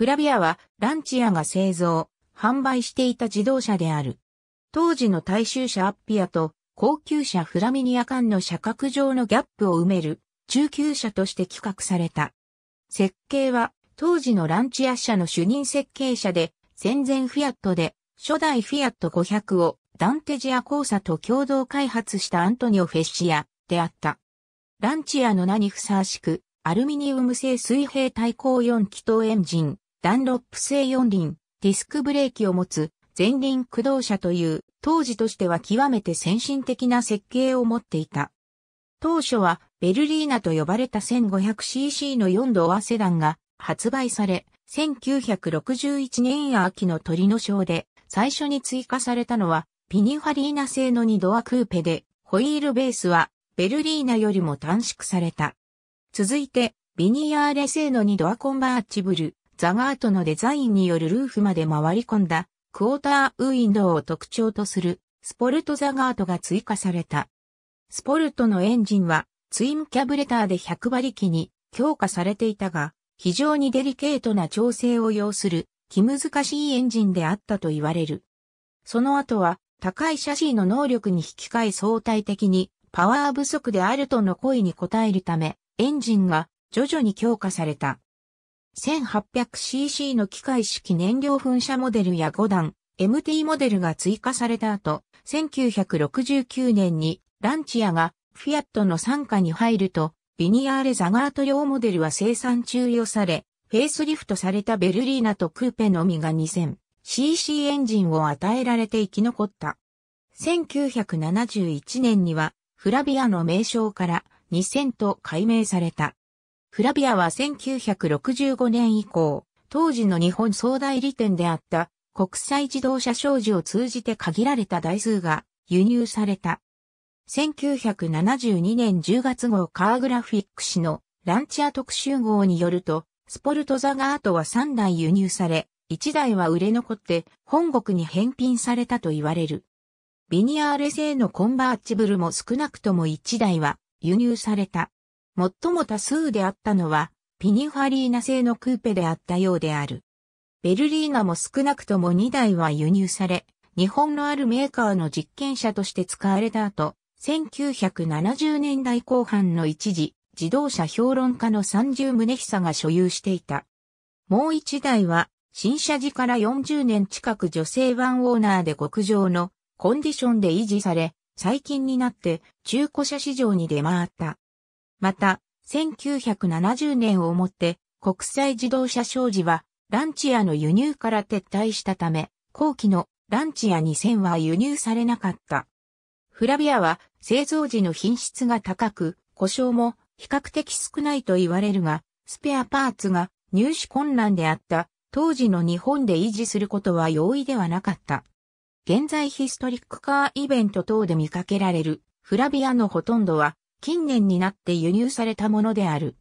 フラビアはランチアが製造、販売していた自動車である。当時の大衆車アッピアと高級車フラミニア間の車格上のギャップを埋める中級車として企画された。設計は当時のランチア社の主任設計者で戦前フィアットで初代フィアット500をダンテジア交差と共同開発したアントニオ・フェッシアであった。ランチアの名にふさわしくアルミニウム製水平対向4気筒エンジンダンロップ製四輪、ディスクブレーキを持つ前輪駆動車という当時としては極めて先進的な設計を持っていた。当初はベルリーナと呼ばれた 1500cc の4ドアセダンが発売され、1961年秋の鳥の章で最初に追加されたのはピニファリーナ製の2ドアクーペで、ホイールベースはベルリーナよりも短縮された。続いて、ビニアーレ製の2ドアコンバーチブル、ザガートのデザインによるルーフまで回り込んだ、クォーターウィンドウを特徴とする、スポルトザガートが追加された。スポルトのエンジンは、ツインキャブレターで100馬力に強化されていたが、非常にデリケートな調整を要する、気難しいエンジンであったと言われる。その後は、高いシャシーの能力に引き換え相対的に、パワー不足であるとの声に応えるため、エンジンが徐々に強化された。1800cc の機械式燃料噴射モデルや5段 MT モデルが追加された後、1969年にランチアがフィアットの傘下に入ると、ビニアーレ・ザガート用モデルは生産中与され、フェイスリフトされたベルリーナとクーペのみが 2000cc エンジンを与えられて生き残った。1971年には、フラビアの名称から2000と改名された。フラビアは1965年以降、当時の日本総代理店であった国際自動車商事を通じて限られた台数が輸入された。1972年10月号カーグラフィック誌のランチア特集号によると、スポルトザガートは3台輸入され、1台は売れ残って本国に返品されたと言われる。ビニアーレ製のコンバーチブルも少なくとも1台は輸入された。最も多数であったのは、ピニファリーナ製のクーペであったようである。ベルリーナも少なくとも2台は輸入され、日本のあるメーカーの実験車として使われた後、1970年代後半の一時、自動車評論家の30宗久が所有していた。もう1台は、新車時から40年近く女性ワンオーナーで極上のコンディションで維持され、最近になって中古車市場に出回った。また、1970年をもって国際自動車商事はランチアの輸入から撤退したため、後期のランチア2000は輸入されなかった。フラビアは製造時の品質が高く、故障も比較的少ないと言われるが、スペアパーツが入手困難であった当時の日本で維持することは容易ではなかった。現在ヒストリックカーイベント等で見かけられるフラビアのほとんどは近年になって輸入されたものである。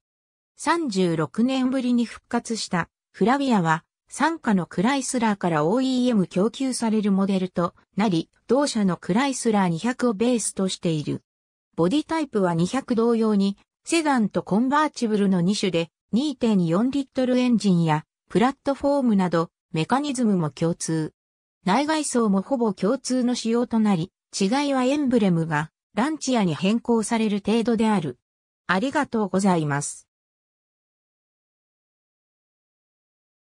36年ぶりに復活したフラビアは、傘下のクライスラーから OEM 供給されるモデルとなり、同社のクライスラー200をベースとしている。ボディタイプは200同様に、セダンとコンバーチブルの2種で2.4リットルエンジンやプラットフォームなどメカニズムも共通。内外装もほぼ共通の仕様となり、違いはエンブレムがランチアに変更される程度である。ありがとうございます。